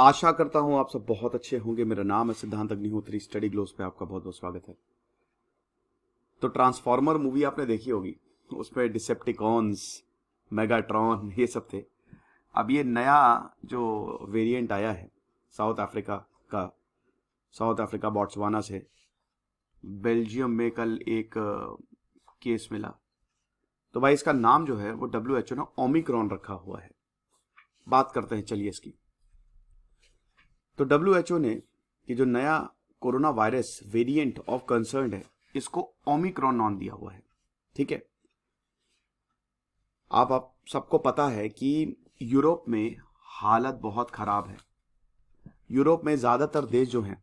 आशा करता हूं आप सब बहुत अच्छे होंगे मेरा नाम है सिद्धांत अग्निहोत्री स्टडी ग्लोस पे आपका बहुत बहुत स्वागत है तो ट्रांसफॉर्मर मूवी आपने देखी होगी उसमें डिसेप्टिकॉन्स मेगाट्रॉन ये सब थे अब ये नया जो वेरिएंट आया है साउथ अफ्रीका का साउथ अफ्रीका बॉट्सवाना से बेल्जियम में कल एक केस मिला तो भाई इसका नाम जो है वो डब्ल्यू एच ओ ने ओमिक्रॉन रखा हुआ है बात करते हैं चलिए इसकी तो डब्ल्यू ने ये जो नया corona virus variant of concern है इसको ओमिक्रॉन नॉन दिया हुआ है ठीक है आप आप सबको पता है कि यूरोप में हालत बहुत खराब है यूरोप में ज्यादातर देश जो हैं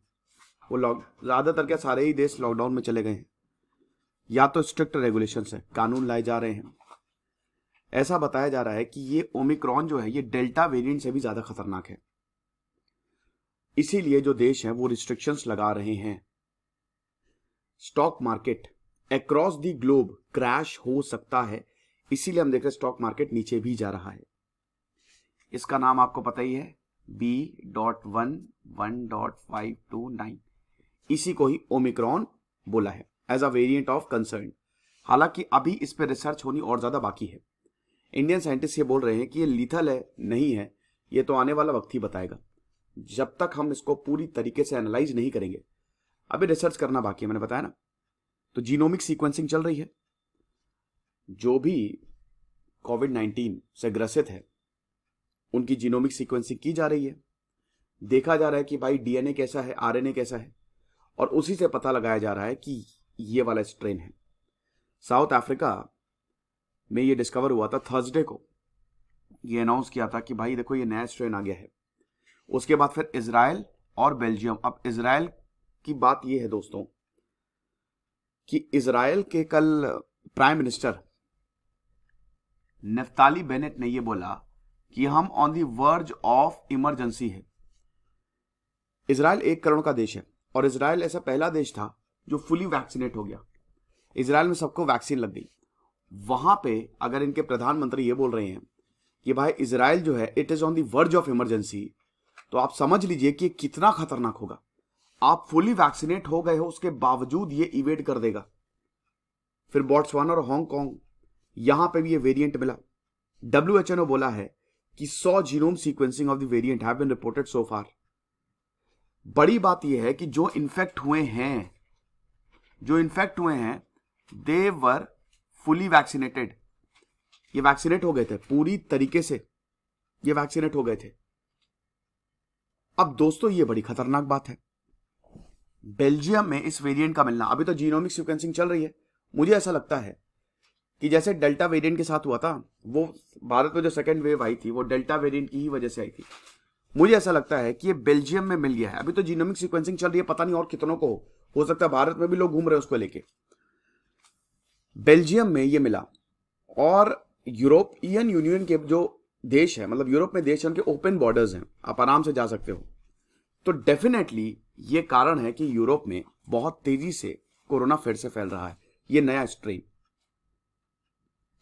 वो लॉक ज्यादातर क्या सारे ही देश लॉकडाउन में चले गए हैं या तो स्ट्रिक्ट रेगुलेशन है कानून लाए जा रहे हैं ऐसा बताया जा रहा है कि ये ओमिक्रॉन जो है ये डेल्टा वेरिएंट से भी ज्यादा खतरनाक है इसीलिए जो देश है वो रिस्ट्रिक्शंस लगा रहे हैं stock market across the globe crash हो सकता है इसीलिए हम देख रहे स्टॉक मार्केट नीचे भी जा रहा है इसका नाम आपको पता ही है B dot one one dot five two nine इसी को ही ओमिक्रॉन बोला है as a variant of concern हालांकि अभी इस पर रिसर्च होनी और ज्यादा बाकी है इंडियन साइंटिस्ट ये बोल रहे हैं कि ये लिथल है नहीं है ये तो आने वाला वक्त ही बताएगा जब तक हम इसको पूरी तरीके से एनालाइज नहीं करेंगे अभी रिसर्च करना बाकी है मैंने बताया ना तो जीनोमिक सीक्वेंसिंग चल रही है जो भी कोविड नाइन्टीन से ग्रसित है उनकी जीनोमिक सीक्वेंसिंग की जा रही है देखा जा रहा है कि भाई डीएनए कैसा है आरएनए कैसा है और उसी से पता लगाया जा रहा है कि ये वाला स्ट्रेन है साउथ अफ्रीका में ये डिस्कवर हुआ था थर्सडे को ये अनाउंस किया था कि भाई देखो ये नया स्ट्रेन आ गया है उसके बाद फिर इसराइल और बेल्जियम अब इसराइल की बात यह है दोस्तों कि इसराइल के कल प्राइम मिनिस्टर नफ्ताली बेनेट ने यह बोला कि हम on the verge of emergency है इसराइल एक करोड़ का देश है और इसराइल ऐसा पहला देश था जो फुली वैक्सीनेट हो गया इसराइल में सबको वैक्सीन लग गई वहां पे अगर इनके प्रधानमंत्री ये बोल रहे हैं कि भाई इसराइल जो है it is on the verge of emergency तो आप समझ लीजिए कि कितना खतरनाक होगा आप फुली वैक्सीनेट हो गए हो उसके बावजूद ये इवेट कर देगा फिर बॉट्सवाना और हांगकॉन्ग यहां पे भी ये वेरिएंट मिला डब्ल्यू एच एन ओ बोला है कि 100 genome sequencing of the variant have been reported so far बड़ी बात यह है कि जो इन्फेक्ट हुए हैं जो इन्फेक्ट हुए हैं दे वर फुली वैक्सीनेटेड ये वैक्सीनेट हो गए थे पूरी तरीके से ये वैक्सीनेट हो गए थे अब दोस्तों ये बड़ी खतरनाक बात है बेल्जियम में इस वेरिएंट का मिलना अभी तो जीनोमिक सिक्वेंसिंग चल रही है मुझे ऐसा लगता है कि जैसे डेल्टा वेरिएंट के साथ हुआ था वो भारत में जो सेकेंड वेव आई थी वो डेल्टा वेरियंट की ही वजह से आई थी मुझे ऐसा लगता है कि ये बेल्जियम में मिल गया है अभी तो जीनोमिक सिक्वेंसिंग चल रही है पता नहीं और कितनों को हो, हो सकता है भारत में भी लोग घूम रहे हैं उसको लेके बेल्जियम में ये मिला और यूरोपियन यूनियन के जो देश है मतलब यूरोप में देश है उनके ओपन बॉर्डर्स हैं आप आराम से जा सकते हो तो डेफिनेटली ये कारण है कि यूरोप में बहुत तेजी से कोरोना फिर से फैल रहा है ये नया स्ट्रेन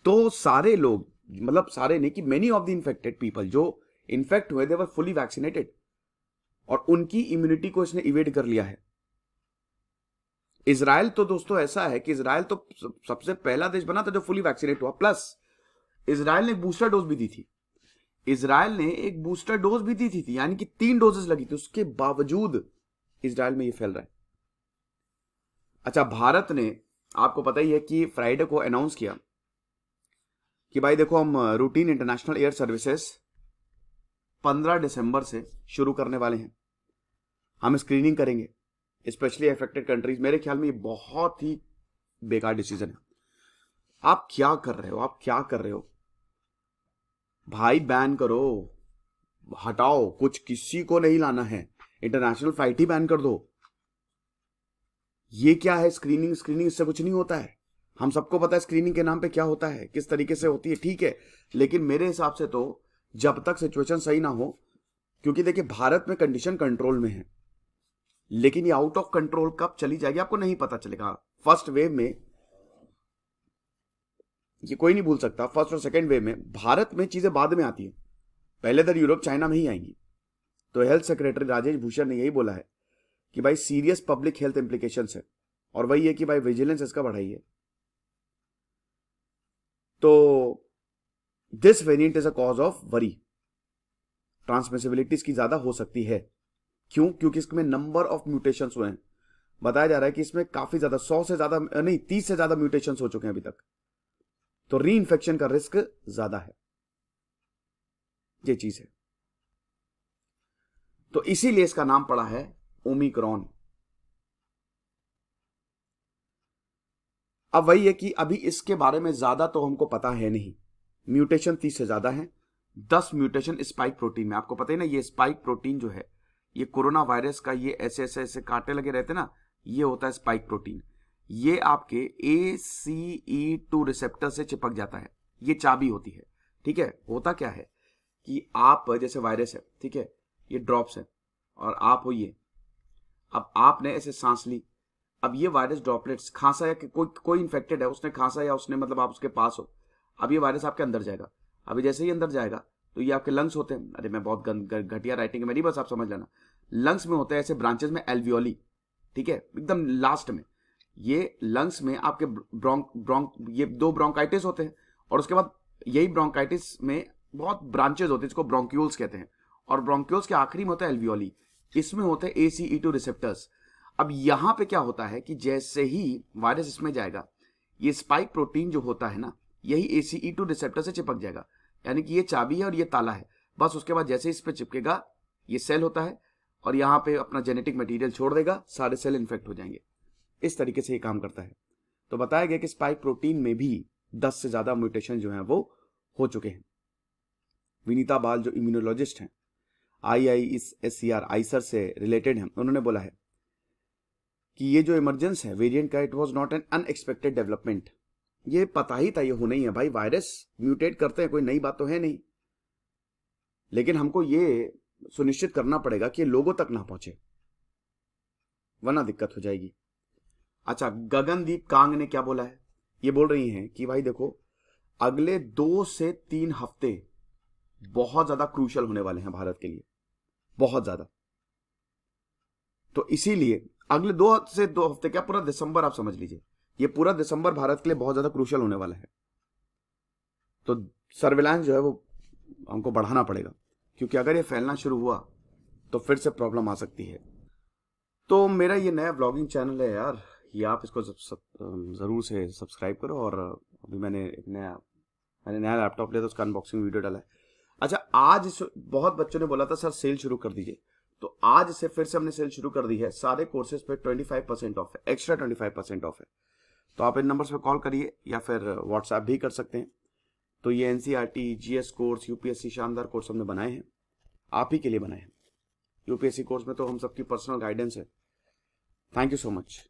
तो सारे लोग मतलब सारे नहीं कि many of the infected people जो इन्फेक्ट हुए देवर फुली वैक्सीनेटेड और उनकी इम्यूनिटी को इसने इवेट कर लिया है इसराइल तो दोस्तों ऐसा है कि इसराइल तो सबसे पहला देश बना था जो फुली वैक्सीनेट हुआ प्लस इसराइल ने बूस्टर डोज भी दी थी इसराइल ने एक बूस्टर डोज भी दी थी, थी यानी कि तीन डोजेस लगी थी उसके बावजूद इसराइल में ये फैल रहा है अच्छा भारत ने आपको पता ही है कि फ्राइडे को अनाउंस किया कि भाई देखो हम रूटीन इंटरनेशनल एयर सर्विसेस 15 दिसंबर से शुरू करने वाले हैं हम स्क्रीनिंग करेंगे स्पेशली अफेक्टेड कंट्रीज मेरे ख्याल में ये बहुत ही बेकार डिसीजन है आप क्या कर रहे हो आप क्या कर रहे हो भाई बैन करो हटाओ कुछ किसी को नहीं लाना है इंटरनेशनल फ्लाइट ही बैन कर दो ये क्या है स्क्रीनिंग स्क्रीनिंग इससे कुछ नहीं होता है हम सबको पता है स्क्रीनिंग के नाम पे क्या होता है किस तरीके से होती है ठीक है लेकिन मेरे हिसाब से तो जब तक सिचुएशन सही ना हो क्योंकि देखिए भारत में कंडीशन कंट्रोल में है लेकिन ये आउट ऑफ कंट्रोल कब चली जाएगी आपको नहीं पता चलेगा फर्स्ट वेव में ये कोई नहीं भूल सकता फर्स्ट और सेकेंड वेव में भारत में चीजें बाद में आती है पहले दर तो यूरोप चाइना में ही आएंगी तो हेल्थ सेक्रेटरी राजेश भूषण ने यही बोला है कि भाई सीरियस पब्लिक हेल्थ इंप्लीकेशन है और वही है कि भाई विजिलेंस इसका बढ़ाइए तो this variant is a cause of worry transmissibilities की ज्यादा हो सकती है क्यों क्योंकि इसमें नंबर ऑफ म्यूटेशन हुए हैं बताया जा रहा है कि इसमें काफी ज्यादा सौ से ज्यादा नहीं तीस से ज्यादा म्यूटेशन हो चुके हैं अभी तक तो री इन्फेक्शन का रिस्क ज्यादा है ये चीज है तो इसीलिए इसका नाम पड़ा है ओमिक्रॉन अब वही है कि अभी इसके बारे में ज्यादा तो हमको पता है नहीं म्यूटेशन तीस से ज्यादा है दस म्यूटेशन स्पाइक प्रोटीन में आपको पता ही ना ये स्पाइक प्रोटीन जो है ये कोरोना वायरस का ये ऐसे ऐसे ऐसे कांटे लगे रहते ना ये होता है स्पाइक प्रोटीन ये आपके ए सी ई टू रिसेप्टर से चिपक जाता है ये चाबी होती है ठीक है होता क्या है कि आप जैसे वायरस है ठीक है ये ड्रॉप्स है और आप हो ये अब आपने ऐसे सांस ली अब ये वायरस ड्रॉपलेट्स खांसा या कोई कोई इन्फेक्टेड है उसने खांसा या उसने मतलब आप उसके पास हो अब ये वायरस आपके अंदर जाएगा अभी जैसे ही अंदर जाएगा तो ये आपके लंग्स होते हैं अरे मैं बहुत घटिया राइटिंग है मेरी बस आप समझ लेना लंग्स में होते हैं ऐसे ब्रांचेस में एल्वियोली ठीक है एकदम लास्ट में ये लंग्स में आपके ब्रॉन्क ब्रॉन्क ये दो ब्रोंकाइटिस होते हैं और उसके बाद यही ब्रोंकाइटिस में बहुत ब्रांचेज होते हैं जिसको ब्रोंक्यूल्स कहते हैं और ब्रोंक्यूल्स के आखिरी में होता है एल्वियोली इसमें होते हैं ए सी ई टू रिसेप्टर्स अब यहाँ पे क्या होता है कि जैसे ही वायरस इसमें जाएगा ये स्पाइक प्रोटीन जो होता है ना यही ए सी ई टू रिसेप्टर से चिपक जाएगा यानी कि ये चाबी है और ये ताला है बस उसके बाद जैसे इस पर चिपकेगा ये सेल होता है और यहाँ पे अपना जेनेटिक मटेरियल छोड़ देगा सारे सेल इन्फेक्ट हो जाएंगे इस तरीके से ये काम करता है तो बताया गया कि स्पाइक प्रोटीन में भी 10 से ज्यादा म्यूटेशन जो हैं वो हो चुके हैं विनीता बाल जो इम्यूनोलॉजिस्ट हैं आई e आई इस एस सी आर आईसर से रिलेटेड हैं उन्होंने बोला है कि ये जो इमरजेंस है वेरिएंट का it was not an unexpected development ये पता ही था ये होना ही है भाई वायरस म्यूटेट करते हैं कोई नई बात तो है नहीं लेकिन हमको ये सुनिश्चित करना पड़ेगा कि लोगों तक ना पहुंचे वरना दिक्कत हो जाएगी अच्छा गगनदीप कांग ने क्या बोला है ये बोल रही हैं कि भाई देखो अगले दो से तीन हफ्ते बहुत ज्यादा क्रूशल होने वाले हैं भारत के लिए बहुत ज्यादा तो इसीलिए अगले दो से दो हफ्ते क्या पूरा दिसंबर आप समझ लीजिए ये पूरा दिसंबर भारत के लिए बहुत ज्यादा क्रूशल होने वाला है तो सर्विलांस जो है वो हमको बढ़ाना पड़ेगा क्योंकि अगर ये फैलना शुरू हुआ तो फिर से प्रॉब्लम आ सकती है तो मेरा ये नया ब्लॉगिंग चैनल है यार ही आप इसको ज़रूर से सब्सक्राइब करो और अभी मैंने एक नया मैंने नया लैपटॉप लिया था उसका अनबॉक्सिंग वीडियो डाला है अच्छा आज इस बहुत बच्चों ने बोला था सर सेल शुरू कर दीजिए तो आज से फिर से हमने सेल शुरू कर दी है सारे कोर्सेज पे 25 परसेंट ऑफ है एक्स्ट्रा 25 परसेंट ऑफ है तो आप इन नंबर पर कॉल करिए या फिर व्हाट्सएप भी कर सकते हैं तो ये एन सी कोर्स यूपीएससी शानदार कोर्स हमने बनाए हैं आप ही के लिए बनाए हैं यूपीएससी कोर्स में तो हम सबकी पर्सनल गाइडेंस है थैंक यू सो मच